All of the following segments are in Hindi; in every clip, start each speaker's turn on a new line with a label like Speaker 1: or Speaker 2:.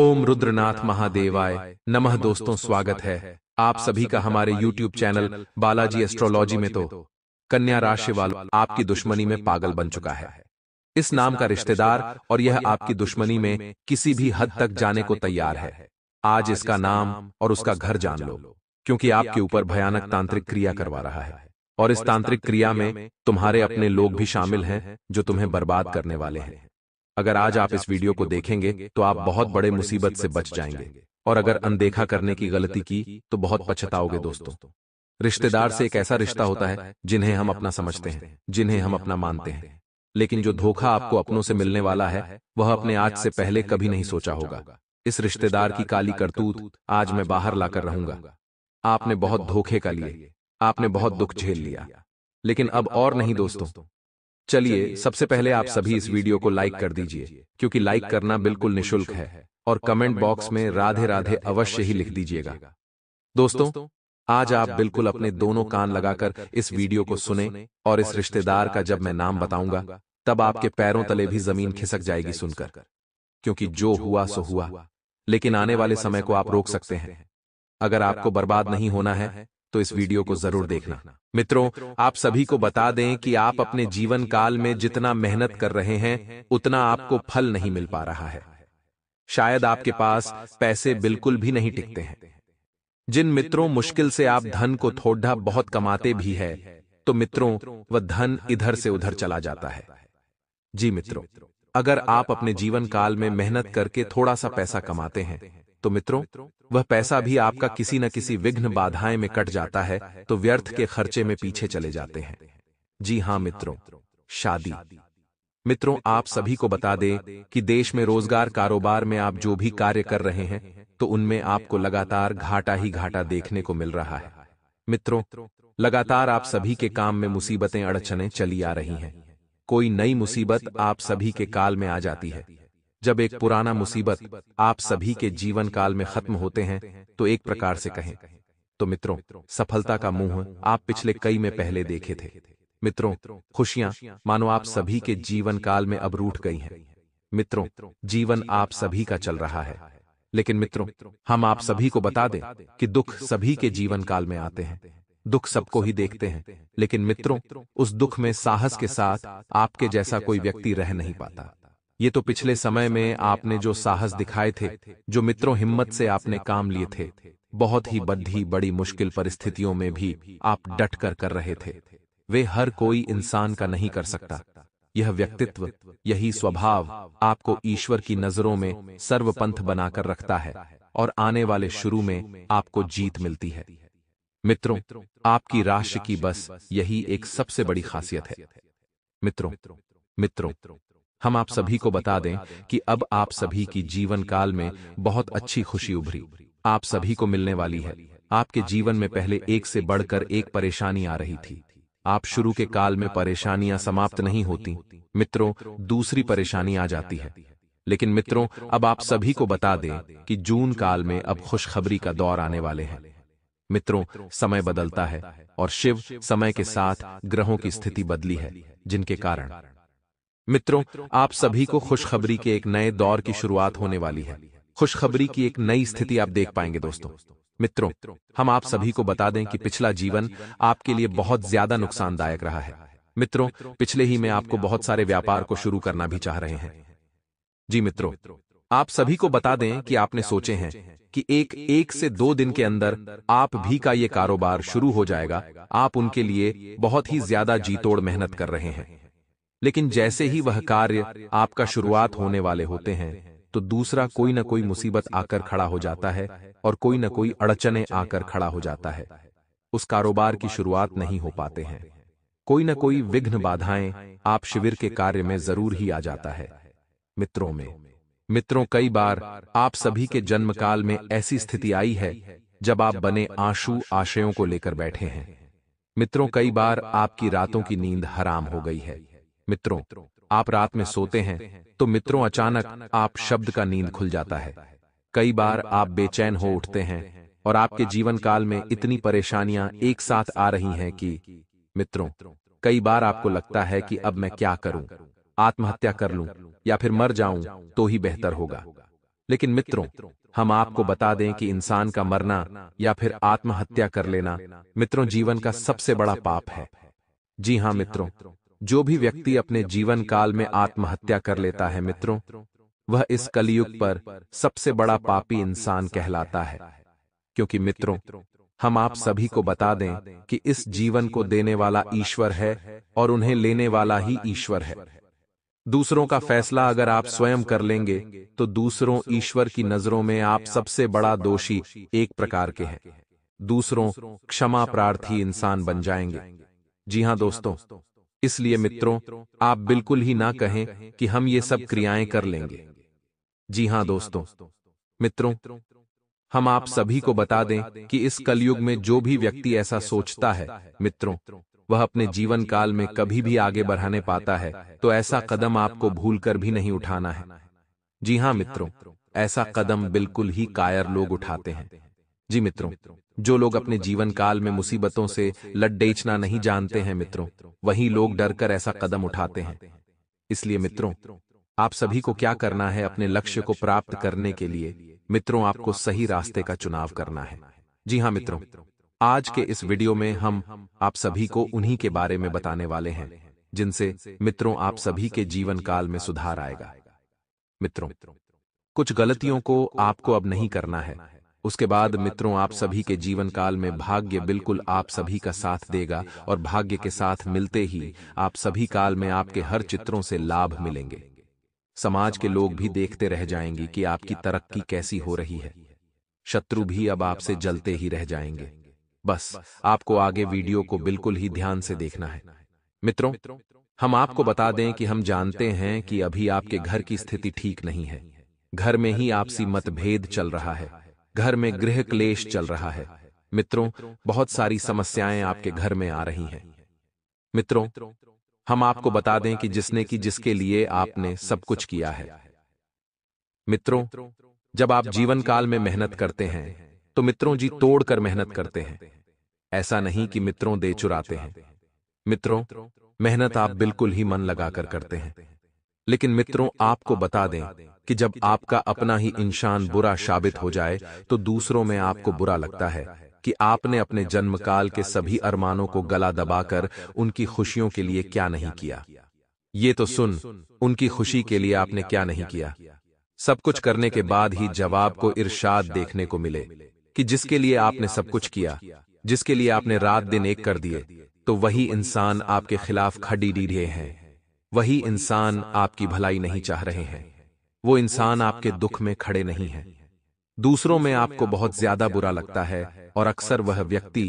Speaker 1: ओम रुद्रनाथ महादेवाय नमः दोस्तों स्वागत है आप सभी का हमारे YouTube चैनल बालाजी एस्ट्रोलॉजी तो में तो कन्या राशि वालों आपकी दुश्मनी में पागल बन चुका है इस नाम का रिश्तेदार और यह आपकी दुश्मनी में किसी भी हद तक जाने को तैयार है आज इसका नाम और उसका घर जान लो क्योंकि आपके ऊपर भयानक तांत्रिक क्रिया करवा रहा है और इस तांत्रिक क्रिया में तुम्हारे अपने लोग भी शामिल हैं जो तुम्हें बर्बाद करने वाले हैं अगर आज आप इस वीडियो को देखेंगे तो आप बहुत बड़े मुसीबत से बच जाएंगे और अगर अनदेखा करने की गलती की तो बहुत पछताओगे दोस्तों रिश्तेदार से एक ऐसा रिश्ता होता है जिन्हें हम अपना समझते हैं जिन्हें हम अपना मानते हैं लेकिन जो धोखा आपको अपनों से मिलने वाला है वह अपने आज से पहले कभी नहीं सोचा होगा इस रिश्तेदार की काली करतूत आज मैं बाहर लाकर रहूंगा आपने बहुत धोखे का लिए आपने बहुत दुख झेल लिया लेकिन अब और नहीं दोस्तों चलिए सबसे पहले आप सभी इस वीडियो को लाइक कर दीजिए क्योंकि लाइक करना बिल्कुल निशुल्क है और कमेंट बॉक्स में राधे राधे अवश्य ही लिख दीजिएगा दोस्तों आज आप बिल्कुल अपने दोनों कान लगाकर इस वीडियो को सुने और इस रिश्तेदार का जब मैं नाम बताऊंगा तब आपके पैरों तले भी जमीन खिसक जाएगी सुनकर क्योंकि जो हुआ सो हुआ लेकिन आने वाले समय को आप रोक सकते हैं अगर आपको बर्बाद नहीं होना है तो, तो इस वीडियो को जरूर देखना मित्रों आप सभी को बता दें कि आप अपने जीवन काल में जितना मेहनत कर रहे हैं उतना आपको फल नहीं मिल पा रहा है शायद आपके पास पैसे बिल्कुल भी नहीं टिकते हैं जिन मित्रों मुश्किल से आप धन को थोड़ा बहुत कमाते भी है तो, तो मित्रों वह धन इधर से उधर चला जाता है जी मित्रों अगर आप अपने जीवन काल में मेहनत करके थोड़ा सा पैसा कमाते हैं तो मित्रों वह पैसा भी आपका किसी न किसी विघ्न बाधाएं में कट जाता है तो व्यर्थ के खर्चे में पीछे चले जाते हैं जी हाँ मित्रों शादी मित्रों आप सभी को बता दें कि देश में रोजगार कारोबार में आप जो भी कार्य कर रहे हैं तो उनमें आपको लगातार घाटा ही घाटा देखने को मिल रहा है मित्रों लगातार आप सभी के काम में मुसीबतें अड़चने चली आ रही हैं कोई नई मुसीबत आप सभी के काल में आ जाती है जब एक पुराना मुसीबत आप सभी के जीवन काल में खत्म होते हैं तो एक प्रकार से कहें तो मित्रों सफलता का मुंह आप पिछले कई में पहले देखे थे मित्रों खुशियां मानो आप सभी के जीवन काल में अब रूठ गई हैं मित्रों जीवन आप सभी का चल रहा है लेकिन मित्रों हम आप सभी को बता दें कि दुख सभी के जीवन काल में आते हैं दुख सबको ही देखते हैं लेकिन मित्रों उस दुख में साहस के साथ आपके जैसा कोई व्यक्ति रह नहीं पाता ये तो पिछले समय में आपने जो साहस दिखाए थे जो मित्रों हिम्मत से आपने काम लिए थे बहुत ही बद्धी बड़ी मुश्किल परिस्थितियों में भी आप डट कर कर रहे थे वे हर कोई इंसान का नहीं कर सकता यह व्यक्तित्व यही स्वभाव आपको ईश्वर की नजरों में सर्वपंथ बनाकर रखता है और आने वाले शुरू में आपको जीत मिलती है मित्रों आपकी राशि की बस यही एक सबसे बड़ी खासियत है मित्रों मित्रों हम आप सभी को बता दें कि अब आप सभी की जीवन काल में बहुत अच्छी खुशी उभरी आप सभी को मिलने वाली है आपके जीवन में पहले एक से बढ़कर एक परेशानी आ रही थी आप शुरू के काल में परेशानियां समाप्त नहीं होती मित्रों दूसरी परेशानी आ जाती है लेकिन मित्रों अब आप सभी को बता दें कि जून काल में अब खुशखबरी का दौर आने वाले हैं मित्रों समय बदलता है और शिव समय के साथ ग्रहों की स्थिति बदली है जिनके कारण मित्रों आप सभी को खुशखबरी के एक नए दौर की शुरुआत होने वाली है खुशखबरी की एक नई स्थिति आप देख पाएंगे दोस्तों मित्रों हम आप सभी को बता दें कि पिछला जीवन आपके लिए बहुत ज्यादा नुकसानदायक रहा है मित्रों पिछले ही में आपको बहुत सारे व्यापार को शुरू करना भी चाह रहे हैं जी मित्रों आप सभी को बता दें कि आपने सोचे हैं कि एक एक से दो दिन के अंदर आप भी का ये कारोबार शुरू हो जाएगा आप उनके लिए बहुत ही ज्यादा जीतोड़ मेहनत कर रहे हैं लेकिन जैसे ही वह कार्य आपका शुरुआत होने वाले होते हैं तो दूसरा कोई न कोई मुसीबत आकर खड़ा हो जाता है और कोई न कोई अड़चने आकर खड़ा हो जाता है उस कारोबार की शुरुआत नहीं हो पाते हैं कोई न कोई विघ्न बाधाएं आप शिविर के कार्य में जरूर ही आ जाता है मित्रों में मित्रों कई बार आप सभी के जन्मकाल में ऐसी स्थिति आई है जब आप बने आंसू आशयों को लेकर बैठे हैं मित्रों कई बार आपकी रातों की नींद हराम हो गई है मित्रों आप रात में सोते हैं तो मित्रों अचानक आप शब्द का नींद खुल जाता है कई बार आप बेचैन हो उठते हैं और आपके जीवन काल में इतनी परेशानियां एक साथ आ रही हैं कि मित्रों कई बार आपको लगता है कि अब मैं क्या करूं आत्महत्या कर लूं या फिर मर जाऊं तो ही बेहतर होगा लेकिन मित्रों हम आपको बता दें कि इंसान का मरना या फिर आत्महत्या कर लेना मित्रों जीवन का सबसे बड़ा पाप है जी हाँ मित्रों जो भी व्यक्ति अपने जीवन काल में आत्महत्या कर लेता है मित्रों वह इस कलयुग पर सबसे बड़ा पापी इंसान कहलाता है क्योंकि मित्रों हम आप सभी को बता दें कि इस जीवन को देने वाला ईश्वर है और उन्हें लेने वाला ही ईश्वर है दूसरों का फैसला अगर आप स्वयं कर लेंगे तो दूसरों ईश्वर की नजरों में आप सबसे बड़ा दोषी एक प्रकार के हैं दूसरों क्षमा प्रार्थी इंसान बन जाएंगे जी हाँ दोस्तों इसलिए मित्रों आप बिल्कुल ही ना कहें कि हम ये सब क्रियाएं कर लेंगे जी हाँ दोस्तों मित्रों हम आप सभी को बता दें कि इस कलयुग में जो भी व्यक्ति ऐसा सोचता है मित्रों वह अपने जीवन काल में कभी भी आगे बढ़ाने पाता है तो ऐसा कदम आपको भूलकर भी नहीं उठाना है जी हाँ मित्रों ऐसा कदम बिल्कुल ही कायर लोग उठाते हैं जी मित्रों जो लोग अपने जीवन काल में मुसीबतों से लड्डेचना नहीं जानते हैं मित्रों वही लोग डर कर ऐसा कदम उठाते हैं इसलिए मित्रों आप सभी को क्या करना है अपने लक्ष्य को प्राप्त करने के लिए मित्रों आपको सही रास्ते का चुनाव करना है जी हाँ मित्रों आज के इस वीडियो में हम आप सभी को उन्हीं के बारे में बताने वाले हैं जिनसे मित्रों आप सभी के जीवन काल में सुधार आएगा मित्रों कुछ गलतियों को आपको अब नहीं करना है उसके बाद मित्रों आप सभी के जीवन काल में भाग्य बिल्कुल आप सभी का साथ देगा और भाग्य के साथ मिलते ही आप सभी काल में आपके हर चित्रों से लाभ मिलेंगे समाज के लोग भी देखते रह जाएंगे कि आपकी तरक्की कैसी हो रही है शत्रु भी अब आपसे जलते ही रह जाएंगे बस आपको आगे वीडियो को बिल्कुल ही ध्यान से देखना है मित्रों हम आपको बता दें कि हम जानते हैं कि अभी आपके घर की स्थिति ठीक नहीं है घर में ही आपसी मतभेद चल रहा है घर में गृह क्लेश चल रहा है मित्रों बहुत सारी समस्याएं आपके घर में आ रही हैं मित्रों हम आपको बता दें कि जिसने की जिसके लिए आपने सब कुछ किया है मित्रों जब आप जीवन काल में मेहनत करते हैं तो मित्रों जी तोड़कर मेहनत करते हैं ऐसा नहीं कि मित्रों दे चुराते हैं मित्रों मेहनत आप बिल्कुल ही मन लगाकर करते हैं लेकिन मित्रों आपको बता दें कि जब आपका अपना ही इंसान बुरा साबित हो जाए तो दूसरों में आपको बुरा लगता है कि आपने अपने जन्मकाल के सभी अरमानों को गला दबाकर उनकी खुशियों के लिए क्या नहीं किया ये तो, तो सुन उनकी खुशी के लिए आपने क्या नहीं किया सब कुछ करने के बाद ही जवाब को इरशाद देखने को मिले कि जिसके लिए आपने सब कुछ किया जिसके लिए आपने रात दिन एक कर दिए तो वही तो इंसान आपके खिलाफ खड़ी डी रहे हैं वही इंसान आपकी भलाई नहीं चाह रहे हैं वो इंसान आपके दुख में खड़े नहीं है दूसरों में आपको बहुत ज्यादा बुरा लगता है और अक्सर वह व्यक्ति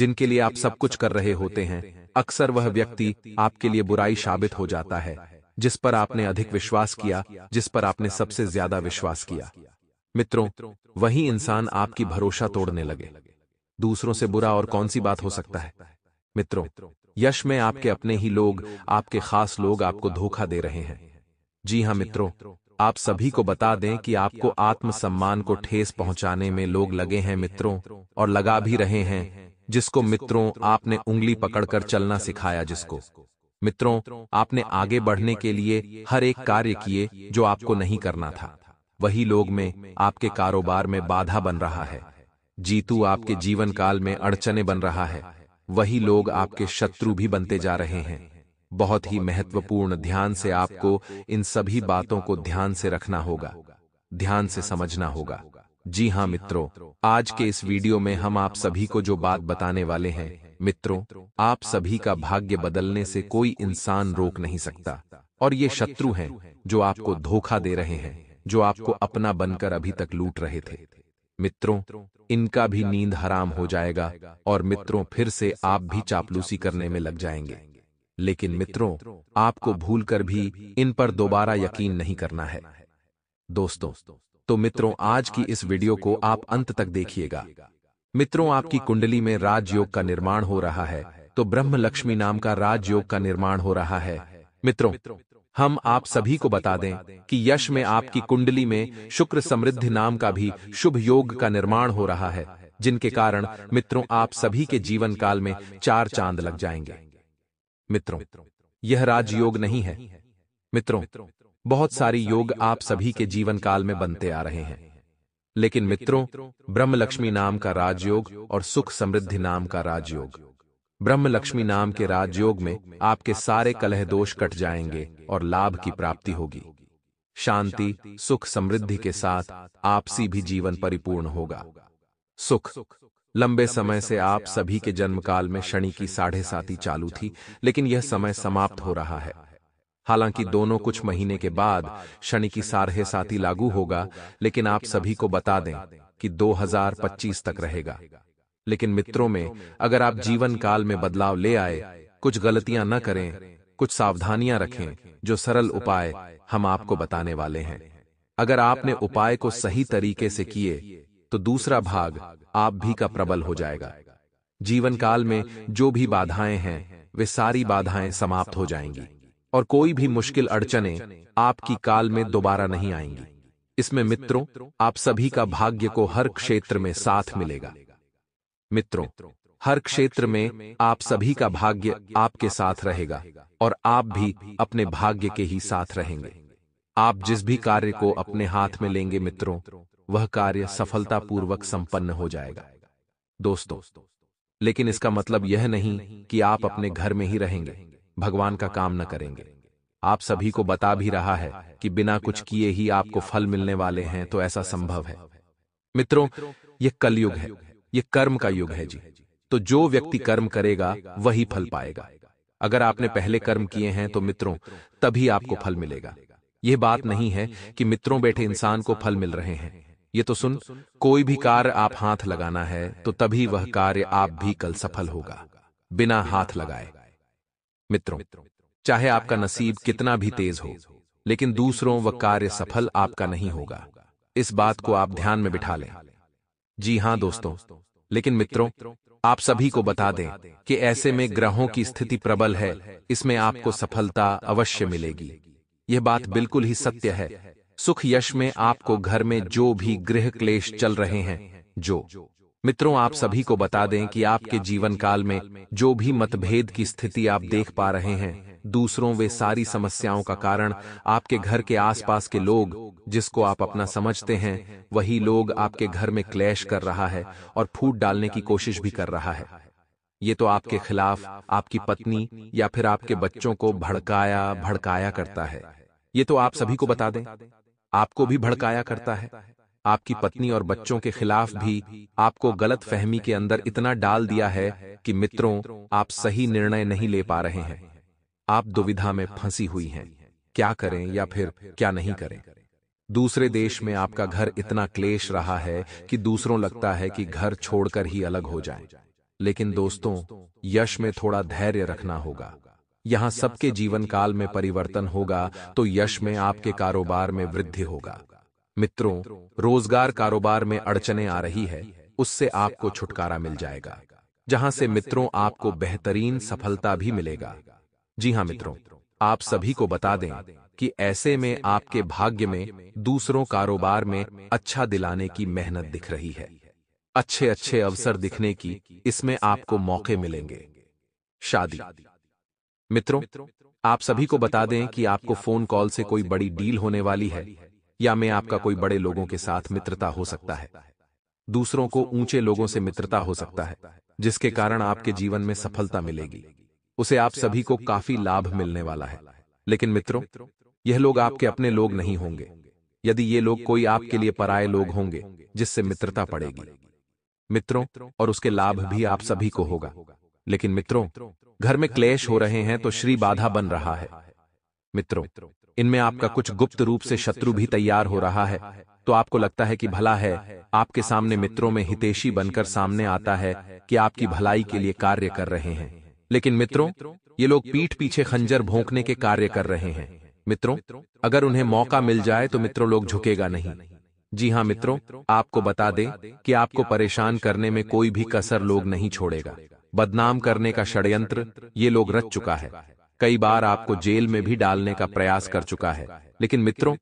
Speaker 1: जिनके लिए आप सब कुछ कर रहे होते हैं अक्सर वह व्यक्ति आपके लिए बुराई साबित हो जाता है जिस पर आपने अधिक विश्वास किया जिस पर आपने सबसे ज्यादा विश्वास किया मित्रों वही इंसान आपकी भरोसा तोड़ने लगे दूसरों से बुरा और कौन सी बात हो सकता है मित्रों यश में आपके अपने ही लोग आपके खास लोग आपको धोखा दे रहे हैं जी हाँ मित्रों आप सभी को बता दें कि आपको आत्मसम्मान को ठेस पहुंचाने में लोग लगे हैं मित्रों और लगा भी रहे हैं जिसको मित्रों आपने उंगली पकड़कर चलना सिखाया जिसको मित्रों आपने आगे बढ़ने के लिए हर एक कार्य किए जो आपको नहीं करना था वही लोग में आपके कारोबार में बाधा बन रहा है जीतू आपके जीवन काल में अड़चने बन रहा है वही लोग आपके शत्रु भी बनते जा रहे हैं बहुत ही महत्वपूर्ण ध्यान से आपको इन सभी बातों को ध्यान से रखना होगा ध्यान से समझना होगा जी हाँ, हाँ मित्रों आज के इस वीडियो में हम आप सभी को जो बात बताने वाले हैं मित्रों आप सभी का भाग्य बदलने से कोई इंसान रोक नहीं सकता और ये शत्रु हैं जो आपको धोखा दे रहे हैं जो आपको अपना बनकर अभी तक लूट रहे थे मित्रों इनका भी नींद हराम हो जाएगा और मित्रों फिर से आप भी चापलूसी करने में लग जाएंगे लेकिन मित्रों आपको भूलकर भी इन पर दोबारा यकीन नहीं करना है दोस्तों तो, तो मित्रों आज की इस वीडियो को आप अंत तक देखिएगा मित्रों आपकी कुंडली में राजयोग का निर्माण हो रहा है तो ब्रह्म लक्ष्मी नाम का राजयोग का निर्माण हो रहा है मित्रों हम आप सभी को बता दें कि यश में आपकी कुंडली में शुक्र समृद्धि नाम का भी शुभ योग का निर्माण हो रहा है जिनके कारण मित्रों आप सभी के जीवन काल में चार चांद लग जाएंगे मित्रों यह राजयोग नहीं है मित्रों बहुत सारी योग आप सभी के जीवन काल में बनते आ रहे हैं लेकिन मित्रों ब्रह्म लक्ष्मी नाम का राजयोग और सुख समृद्धि नाम का राजयोग ब्रह्म लक्ष्मी नाम के राजयोग में आपके सारे कलह दोष कट जाएंगे और लाभ की प्राप्ति होगी शांति सुख समृद्धि के साथ आपसी भी जीवन परिपूर्ण होगा सुख लंबे समय से आप सभी के जन्मकाल में शनि की साढ़े साती चालू थी लेकिन यह समय समाप्त हो रहा है हालांकि दोनों कुछ महीने के बाद शनि की साढ़े साती लागू होगा लेकिन आप सभी को बता दें कि 2025 तक रहेगा लेकिन मित्रों में अगर आप जीवन काल में बदलाव ले आए कुछ गलतियां न करें कुछ सावधानियां रखें जो सरल उपाय हम आपको बताने वाले हैं अगर आपने उपाय को सही तरीके से किए तो दूसरा भाग आप भी का प्रबल हो जाएगा जीवन काल में जो भी बाधाएं हैं वे सारी बाधाएं समाप्त हो जाएंगी और कोई भी मुश्किल अड़चने आपकी काल में दोबारा नहीं आएंगी इसमें मित्रों आप सभी का भाग्य को हर क्षेत्र में साथ मिलेगा मित्रों हर क्षेत्र में आप सभी का भाग्य आपके साथ रहेगा और आप भी अपने भाग्य के ही साथ रहेंगे आप जिस भी कार्य को अपने हाथ में लेंगे मित्रों वह कार्य सफलतापूर्वक संपन्न हो जाएगा दोस्तों लेकिन इसका मतलब यह नहीं कि आप अपने घर में ही रहेंगे भगवान का काम न करेंगे आप सभी को बता भी रहा है कि बिना कुछ किए ही आपको फल मिलने वाले हैं तो ऐसा संभव है मित्रों ये कलयुग है ये कर्म का युग है जी तो जो व्यक्ति कर्म करेगा वही फल पाएगा अगर आपने पहले कर्म किए हैं तो मित्रों तभी आपको फल मिलेगा यह बात नहीं है कि मित्रों बैठे इंसान को फल मिल रहे हैं ये तो सुन कोई भी कार्य आप हाथ लगाना है तो तभी वह कार्य आप भी कल सफल होगा बिना हाथ लगाए मित्रों चाहे आपका नसीब कितना भी तेज हो लेकिन दूसरों व कार्य सफल आपका नहीं होगा इस बात को आप ध्यान में बिठा लें जी हां दोस्तों लेकिन मित्रों आप सभी को बता दें कि ऐसे में ग्रहों की स्थिति प्रबल है इसमें आपको सफलता अवश्य मिलेगी यह बात बिल्कुल ही सत्य है सुख यश में आपको घर में जो भी गृह क्लेश चल रहे हैं जो मित्रों आप सभी को बता दें कि आपके जीवन काल में जो भी मतभेद की स्थिति आप देख पा रहे हैं दूसरों वे सारी समस्याओं का कारण आपके घर के आसपास के लोग जिसको आप अपना समझते हैं वही लोग आपके घर में क्लैश कर रहा है और फूट डालने की कोशिश भी कर रहा है ये तो आपके खिलाफ आपकी पत्नी या फिर आपके बच्चों को भड़काया भड़काया करता है ये तो आप सभी को बता दें आपको भी भड़काया करता है आपकी पत्नी और बच्चों के खिलाफ भी आपको गलत फहमी के अंदर इतना डाल दिया है कि मित्रों आप सही निर्णय नहीं ले पा रहे हैं आप दुविधा में फंसी हुई हैं क्या करें या फिर क्या नहीं करें दूसरे देश में आपका घर इतना क्लेश रहा है कि दूसरों लगता है कि घर छोड़कर ही अलग हो जाए लेकिन दोस्तों यश में थोड़ा धैर्य रखना होगा यहाँ सबके जीवन काल में परिवर्तन होगा तो, तो यश में आपके कारोबार में वृद्धि होगा मित्रों रोजगार कारोबार में अड़चने आ रही है उससे आपको छुटकारा मिल जाएगा जहां से मित्रों आपको बेहतरीन सफलता भी मिलेगा जी हाँ, हाँ मित्रों आप सभी को बता दें कि ऐसे में आपके भाग्य में दूसरों कारोबार में अच्छा, अच्छा दिलाने की मेहनत दिख रही है अच्छे अच्छे अवसर दिखने की इसमें आपको मौके मिलेंगे शादी मित्रों आप सभी को बता दें कि आपको फोन कॉल से कोई बड़ी डील होने वाली है या मैं आपका कोई बड़े लोगों के साथ मित्रता हो सकता है दूसरों को ऊंचे लोगों से मित्रता हो सकता है जिसके कारण आपके जीवन में सफलता मिलेगी उसे आप सभी को काफी लाभ मिलने वाला है लेकिन मित्रों यह लोग आपके अपने लोग नहीं होंगे यदि ये लोग कोई आपके लिए पराये लोग होंगे जिससे मित्रता पड़ेगी मित्रों और उसके लाभ भी आप सभी को होगा लेकिन मित्रों घर में क्लेश हो रहे हैं तो श्री बाधा बन रहा है मित्रों इनमें आपका कुछ गुप्त रूप से शत्रु भी तैयार हो रहा है तो आपको लगता है कि भला है आपके सामने मित्रों में हितेशी बनकर सामने आता है कि आपकी भलाई के लिए कार्य कर रहे हैं लेकिन मित्रों ये लोग पीठ पीछे खंजर भोंकने के कार्य कर रहे हैं मित्रों अगर उन्हें मौका मिल जाए तो मित्रों लोग झुकेगा नहीं जी हाँ मित्रों आपको बता दें कि आपको परेशान करने में कोई भी कसर लोग नहीं छोड़ेगा बदनाम करने का षड्यंत्र ये लोग रच चुका है कई बार आपको जेल में भी डालने का प्रयास कर चुका है लेकिन मित्रों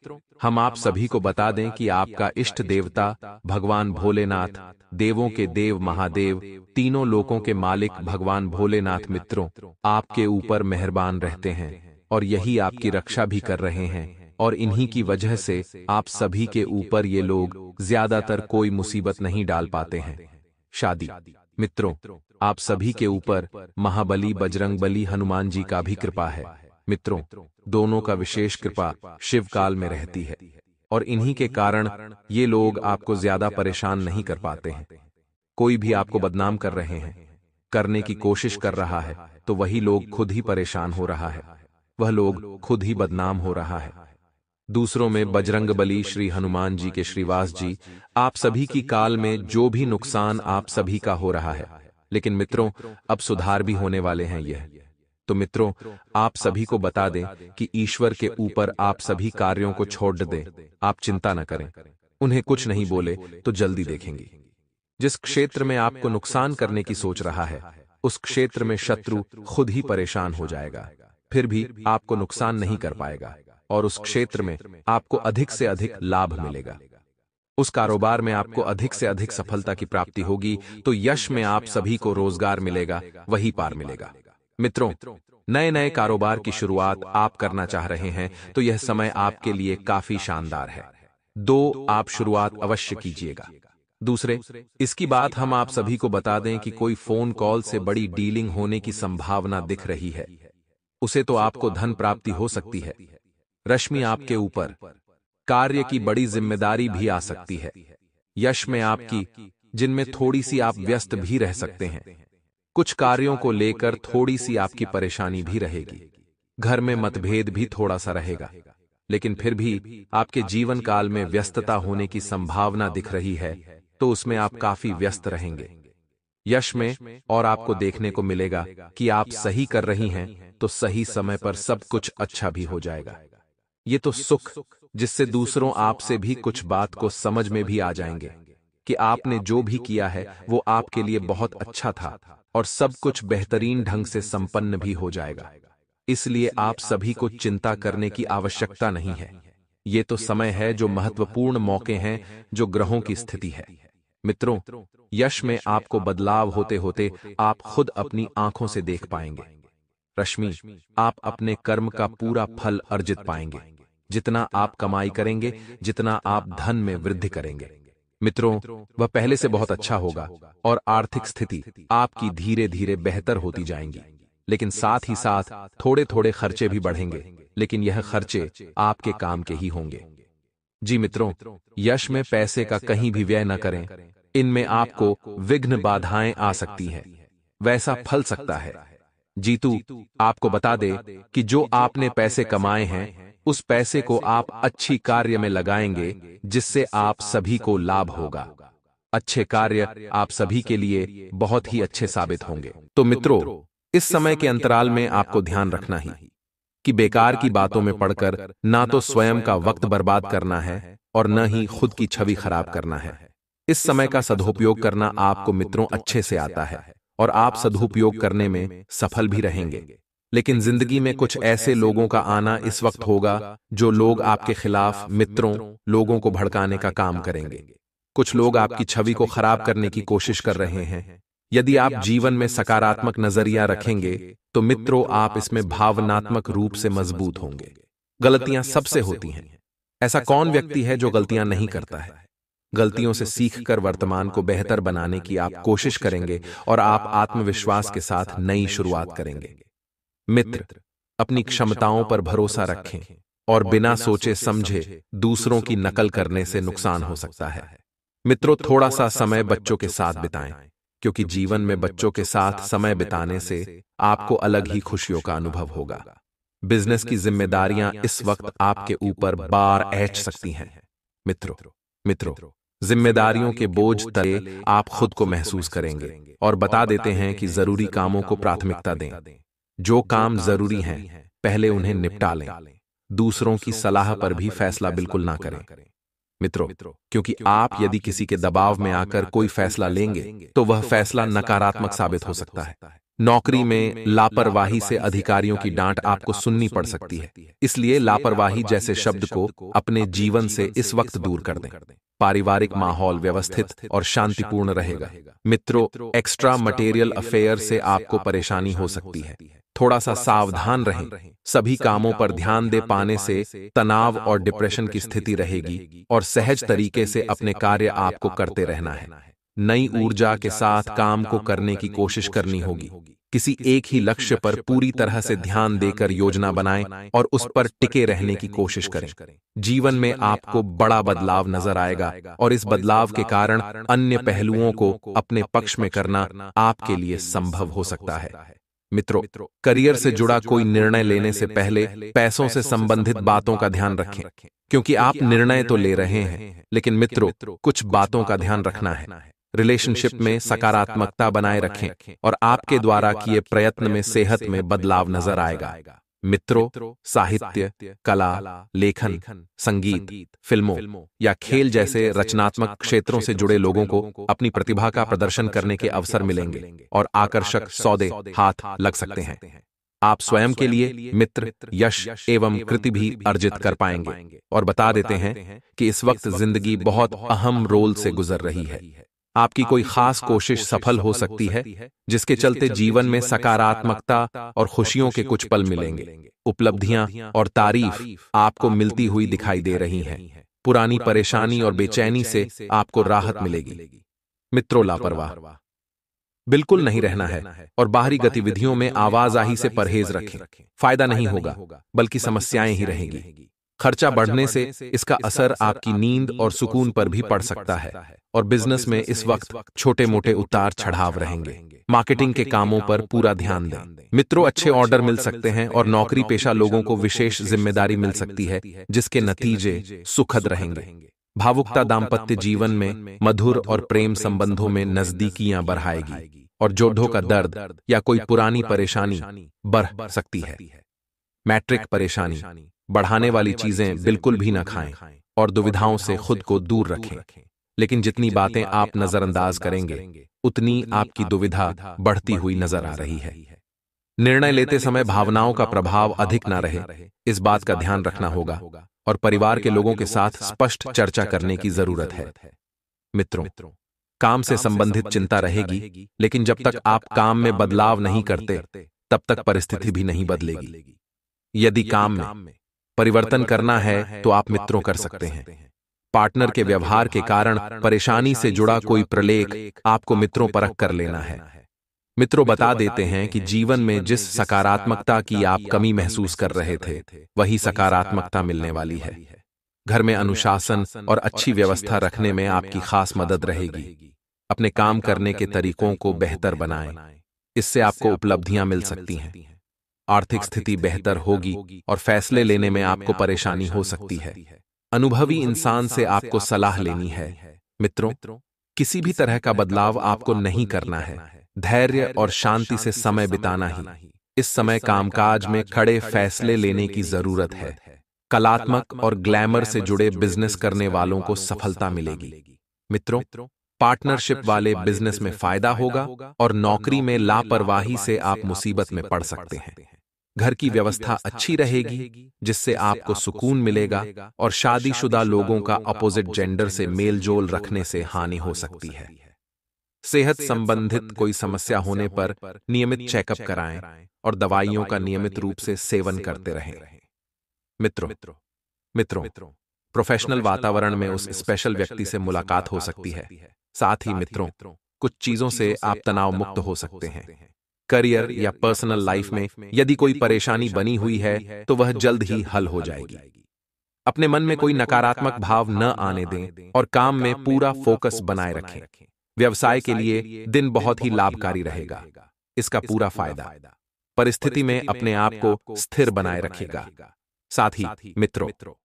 Speaker 1: हम आप सभी को बता दें कि आपका इष्ट देवता भगवान भोलेनाथ देवों के देव महादेव तीनों लोकों के मालिक भगवान भोलेनाथ मित्रों आपके ऊपर मेहरबान रहते हैं और यही आपकी रक्षा भी कर रहे हैं और इन्हीं की वजह से आप सभी के ऊपर ये लोग ज्यादातर कोई मुसीबत नहीं डाल पाते हैं शादी मित्रों आप सभी के ऊपर महाबली बजरंग बली हनुमान जी का भी कृपा है मित्रों दोनों का विशेष कृपा शिव काल में रहती है और इन्हीं के कारण ये लोग आपको ज्यादा परेशान नहीं कर पाते हैं कोई भी आपको बदनाम कर रहे हैं करने की कोशिश कर रहा है तो वही लोग खुद ही परेशान हो रहा है वह लोग खुद ही बदनाम हो रहा है दूसरों में बजरंग बली श्री हनुमान जी के श्रीवास जी आप सभी की काल में जो भी नुकसान आप सभी का हो रहा है लेकिन मित्रों अब सुधार भी होने वाले हैं यह तो मित्रों आप सभी को बता दें कि ईश्वर के ऊपर आप सभी कार्यों को छोड़ दें आप चिंता न करें उन्हें कुछ नहीं बोले तो जल्दी देखेंगे जिस क्षेत्र में आपको नुकसान करने की सोच रहा है उस क्षेत्र में शत्रु खुद ही परेशान हो जाएगा फिर भी आपको नुकसान नहीं कर पाएगा और उस क्षेत्र में आपको अधिक से अधिक लाभ मिलेगा उस कारोबार में आपको अधिक से अधिक सफलता की प्राप्ति होगी तो यश में आप सभी को रोजगार मिलेगा वही पार मिलेगा मित्रों नए नए कारोबार की शुरुआत आप करना चाह रहे हैं तो यह समय आपके लिए काफी शानदार है दो आप शुरुआत अवश्य कीजिएगा दूसरे इसकी बात हम आप सभी को बता दें कि कोई फोन कॉल से बड़ी डीलिंग होने की संभावना दिख रही है उसे तो आपको धन प्राप्ति हो सकती है रश्मि आपके ऊपर कार्य की बड़ी जिम्मेदारी भी आ सकती है यश में आपकी जिनमें थोड़ी सी आप व्यस्त भी रह सकते हैं कुछ कार्यों को लेकर थोड़ी सी आपकी परेशानी भी रहेगी घर में मतभेद भी थोड़ा सा रहेगा लेकिन फिर भी आपके जीवन काल में व्यस्तता होने की संभावना दिख रही है तो, तो उसमें आप काफी व्यस्त रहेंगे यश में और आपको देखने को मिलेगा कि आप सही कर रही हैं तो, तो सही समय पर सब कुछ अच्छा भी अच्छा हो जाएगा ये तो सुख जिससे दूसरों आपसे भी कुछ बात को समझ में भी आ जाएंगे कि आपने जो भी किया है वो आपके लिए बहुत अच्छा, अच्छा था और सब कुछ बेहतरीन ढंग से संपन्न भी हो जाएगा इसलिए आप सभी को चिंता करने की आवश्यकता नहीं है ये तो, तो समय है जो महत्वपूर्ण मौके हैं जो ग्रहों की स्थिति है मित्रों यश में आपको बदलाव होते होते आप खुद अपनी आंखों से देख पाएंगे रश्मि आप अपने कर्म का पूरा फल अर्जित पाएंगे जितना आप कमाई करेंगे जितना आप धन में वृद्धि करेंगे मित्रों वह पहले से बहुत अच्छा होगा और आर्थिक स्थिति आपकी धीरे धीरे बेहतर होती जाएंगी लेकिन साथ ही साथ थोड़े थोड़े खर्चे भी बढ़ेंगे लेकिन यह खर्चे आपके काम के ही होंगे जी मित्रों यश में पैसे का कहीं भी व्यय न करें इनमें आपको विघ्न बाधाएं आ सकती हैं वैसा फल सकता है जीतू आपको बता दे कि जो आपने पैसे कमाए हैं उस पैसे को आप अच्छी कार्य में लगाएंगे जिससे आप सभी को लाभ होगा अच्छे कार्य आप सभी के लिए बहुत ही अच्छे साबित होंगे तो, तो मित्रों इस समय के अंतराल में आपको ध्यान रखना ही कि बेकार की बातों में पढ़कर ना तो, तो स्वयं का वक्त बर्बाद करना है और न ही खुद की छवि खराब करना है इस समय का सदुपयोग करना आपको मित्रों अच्छे से आता है और आप सदुपयोग करने में सफल भी रहेंगे लेकिन जिंदगी में कुछ ऐसे लोगों का आना इस वक्त होगा जो लोग आपके खिलाफ मित्रों लोगों को भड़काने का काम करेंगे कुछ लोग आपकी छवि को खराब करने की कोशिश कर रहे हैं यदि आप जीवन में सकारात्मक नजरिया रखेंगे तो मित्रों आप इसमें भावनात्मक रूप से मजबूत होंगे गलतियां सबसे होती हैं ऐसा कौन व्यक्ति है जो गलतियां नहीं करता है गलतियों से सीखकर वर्तमान को बेहतर बनाने की आप कोशिश करेंगे और आप आत्मविश्वास के साथ नई शुरुआत करेंगे मित्र अपनी क्षमताओं पर भरोसा रखें और बिना सोचे समझे दूसरों की नकल करने से नुकसान हो सकता है मित्रों थोड़ा सा समय बच्चों के साथ बिताएं क्योंकि जीवन में बच्चों के साथ समय बिताने से आपको अलग ही खुशियों का अनुभव होगा बिजनेस की जिम्मेदारियां इस वक्त आपके ऊपर बार ऐच सकती हैं मित्रों मित्रों जिम्मेदारियों के बोझ तले आप खुद को महसूस करेंगे और बता देते हैं कि जरूरी कामों को प्राथमिकता दें जो काम जरूरी हैं पहले उन्हें निपटा लें दूसरों की सलाह पर भी फैसला बिल्कुल ना करें मित्रों क्योंकि आप यदि किसी के दबाव में आकर कोई फैसला लेंगे तो वह तो फैसला नकारात्मक साबित हो सकता है नौकरी में लापरवाही से अधिकारियों की डांट आपको सुननी पड़ सकती है इसलिए लापरवाही जैसे शब्द को अपने जीवन से इस वक्त दूर कर दें पारिवारिक माहौल व्यवस्थित और शांतिपूर्ण रहेगा मित्रों एक्स्ट्रा मटेरियल अफेयर से आपको परेशानी हो सकती है थोड़ा सा सावधान रहें सभी कामों पर ध्यान दे पाने से तनाव और डिप्रेशन की स्थिति रहेगी और सहज तरीके से अपने कार्य आपको करते रहना है नई ऊर्जा के साथ काम को करने की कोशिश करनी होगी किसी एक ही लक्ष्य पर पूरी तरह से ध्यान देकर योजना बनाएं और उस पर टिके रहने की कोशिश करें जीवन में आपको बड़ा बदलाव नजर आएगा और इस बदलाव के कारण अन्य पहलुओं को अपने पक्ष में करना आपके लिए संभव हो सकता है मित्रों करियर से जुड़ा कोई निर्णय लेने से पहले पैसों से संबंधित बातों का ध्यान रखें क्योंकि आप निर्णय तो ले तो रहे हैं लेकिन मित्रों कुछ बातों का ध्यान रखना है रिलेशनशिप में सकारात्मकता बनाए रखें और आपके द्वारा किए प्रयत्न में सेहत में बदलाव नजर आएगा मित्रों साहित्य कला लेखन संगीत फिल्मों या खेल जैसे रचनात्मक क्षेत्रों से जुड़े लोगों को अपनी प्रतिभा का प्रदर्शन करने के अवसर मिलेंगे और आकर्षक सौदे हाथ लग सकते हैं आप स्वयं के लिए मित्र यश एवं कृति भी अर्जित कर पाएंगे और बता देते हैं कि इस वक्त जिंदगी बहुत अहम रोल से गुजर रही है आपकी कोई खास कोशिश सफल हो सकती है जिसके चलते जीवन में सकारात्मकता और खुशियों के कुछ पल मिलेंगे उपलब्धियां और तारीफ आपको मिलती हुई दिखाई दे रही हैं पुरानी परेशानी और बेचैनी से आपको राहत मिलेगी मित्रों लापरवाह बिल्कुल नहीं रहना है और बाहरी गतिविधियों में आवाजाही से परहेज रखें फायदा नहीं होगा बल्कि समस्याएं ही रहेंगी खर्चा बढ़ने से इसका असर आपकी नींद और सुकून पर भी पड़ सकता है और बिजनेस में इस वक्त छोटे मोटे उतार चढ़ाव रहेंगे मार्केटिंग के कामों पर पूरा ध्यान दें मित्रों अच्छे ऑर्डर मिल सकते हैं और नौकरी पेशा लोगों को विशेष जिम्मेदारी मिल सकती है जिसके नतीजे सुखद रहेंगे भावुकता दाम्पत्य जीवन में मधुर और प्रेम संबंधों में नजदीकियां बढ़ाएगी और जोड़ों का दर्द या कोई पुरानी परेशानी बढ़ सकती है मैट्रिक परेशानी बढ़ाने वाली चीजें बिल्कुल भी न खाएं और दुविधाओं से खुद को दूर रखें लेकिन जितनी बातें आप नजरअंदाज करेंगे उतनी आपकी दुविधा बढ़ती हुई नजर आ रही है निर्णय लेते समय भावनाओं का प्रभाव अधिक ना रहे इस बात का ध्यान रखना होगा और परिवार के लोगों के साथ स्पष्ट चर्चा करने की जरूरत है मित्रों काम से संबंधित चिंता रहेगी लेकिन जब तक आप काम में बदलाव नहीं करते तब तक परिस्थिति भी नहीं बदलेगी यदि काम में परिवर्तन करना है तो आप तो मित्रों कर सकते हैं पार्टनर के व्यवहार के कारण परेशानी से जुड़ा कोई प्रलेख आपको मित्रों परख कर लेना है मित्रों बता देते हैं कि जीवन में जिस सकारात्मकता की आप कमी महसूस कर रहे थे वही सकारात्मकता मिलने वाली है घर में अनुशासन और अच्छी व्यवस्था रखने में आपकी खास मदद रहेगी अपने काम करने के तरीकों को बेहतर बनाएं इससे आपको उपलब्धियां मिल सकती हैं आर्थिक स्थिति बेहतर होगी और फैसले लेने में आपको परेशानी हो सकती है अनुभवी इंसान से आपको सलाह लेनी है मित्रों किसी भी तरह का बदलाव आपको नहीं करना है धैर्य और शांति से समय बिताना ही इस समय कामकाज में खड़े फैसले लेने की जरूरत है कलात्मक और ग्लैमर से जुड़े बिजनेस करने वालों को सफलता मिलेगी मित्रों पार्टनरशिप वाले बिजनेस में फायदा होगा और नौकरी में लापरवाही से आप मुसीबत में पड़ सकते हैं घर की व्यवस्था अच्छी रहेगी जिससे आपको सुकून मिलेगा और शादीशुदा लोगों का अपोजिट जेंडर से मेलजोल रखने से हानि हो सकती है सेहत संबंधित कोई समस्या होने पर नियमित चेकअप कराएं और दवाइयों का नियमित रूप से सेवन करते रहें मित्रों मित्रों प्रोफेशनल वातावरण में उस स्पेशल व्यक्ति से मुलाकात हो सकती है साथ ही मित्रों कुछ चीजों से आप तनाव मुक्त हो सकते हैं करियर या पर्सनल लाइफ में यदि कोई परेशानी बनी हुई है तो वह जल्द ही हल हो जाएगी अपने मन में कोई नकारात्मक भाव न आने दें और काम में पूरा फोकस बनाए रखें व्यवसाय के लिए दिन बहुत ही लाभकारी रहेगा इसका पूरा फायदा परिस्थिति में अपने आप को स्थिर बनाए रखेगा साथ ही मित्रों